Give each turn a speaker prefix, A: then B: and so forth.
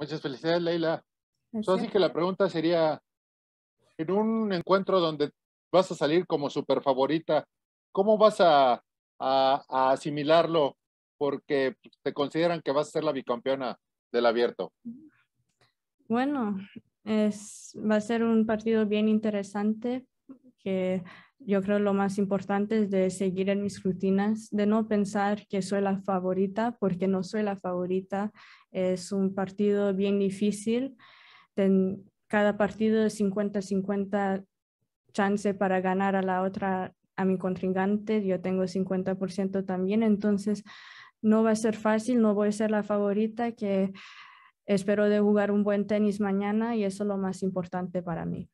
A: Muchas felicidades, Leila. Pues Entonces, así que la pregunta sería, en un encuentro donde vas a salir como super favorita, ¿cómo vas a, a asimilarlo? Porque te consideran que vas a ser la bicampeona del abierto.
B: Bueno, es, va a ser un partido bien interesante que yo creo lo más importante es de seguir en mis rutinas, de no pensar que soy la favorita, porque no soy la favorita. Es un partido bien difícil. cada partido es 50-50 chance para ganar a la otra, a mi contrincante. Yo tengo 50% también, entonces no va a ser fácil, no voy a ser la favorita que espero de jugar un buen tenis mañana y eso es lo más importante para mí.